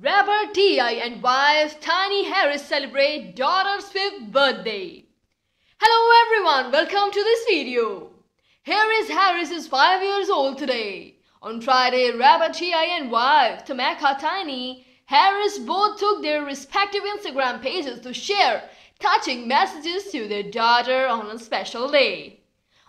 Rapper T.I. and wife Tiny Harris celebrate daughter's 5th birthday. Hello everyone, welcome to this video. Harris Harris is 5 years old today. On Friday, rapper T.I. and wife Tameka Tiny Harris both took their respective Instagram pages to share touching messages to their daughter on a special day.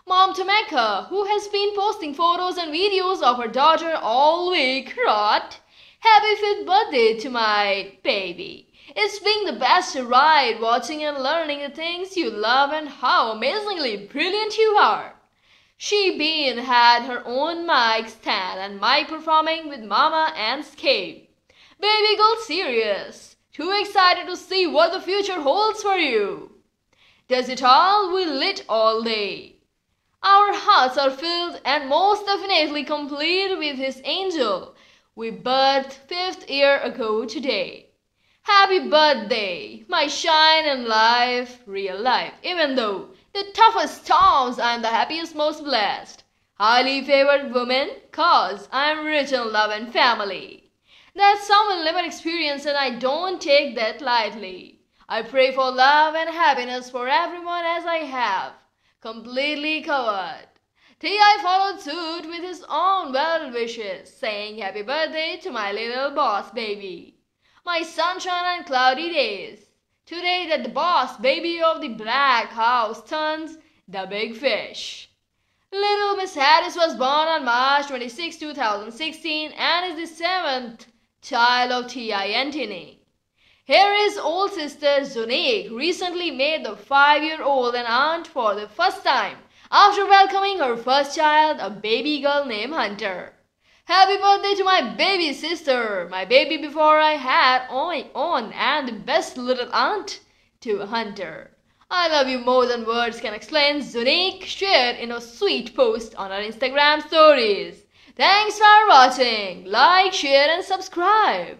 Mom Tameka, who has been posting photos and videos of her daughter all week, wrote, Happy fifth birthday to my baby. It's been the best ride watching and learning the things you love and how amazingly brilliant you are. She being had her own mic stand and mic performing with Mama and Scape. Baby got serious. Too excited to see what the future holds for you. Does it all we lit all day. Our hearts are filled and most definitely complete with his angel we birthed fifth year ago today. Happy birthday, my shine and life, real life. Even though the toughest storms, I'm the happiest, most blessed. Highly favored woman, cause I'm rich in love and family. That's some unlimited experience and I don't take that lightly. I pray for love and happiness for everyone as I have. Completely covered. T.I. followed suit with his own well wishes, saying happy birthday to my little boss baby. My sunshine and cloudy days. Today that the boss baby of the black house turns the big fish. Little Miss Harris was born on March 26, 2016 and is the seventh child of T.I. and Antony. Here is old sister Zunaik recently made the five-year-old an aunt for the first time after welcoming her first child, a baby girl named Hunter. Happy birthday to my baby sister, my baby before I had on on and the best little aunt to Hunter. I love you more than words can explain, Zunaik shared in a sweet post on her Instagram stories. Thanks for watching. Like, share and subscribe.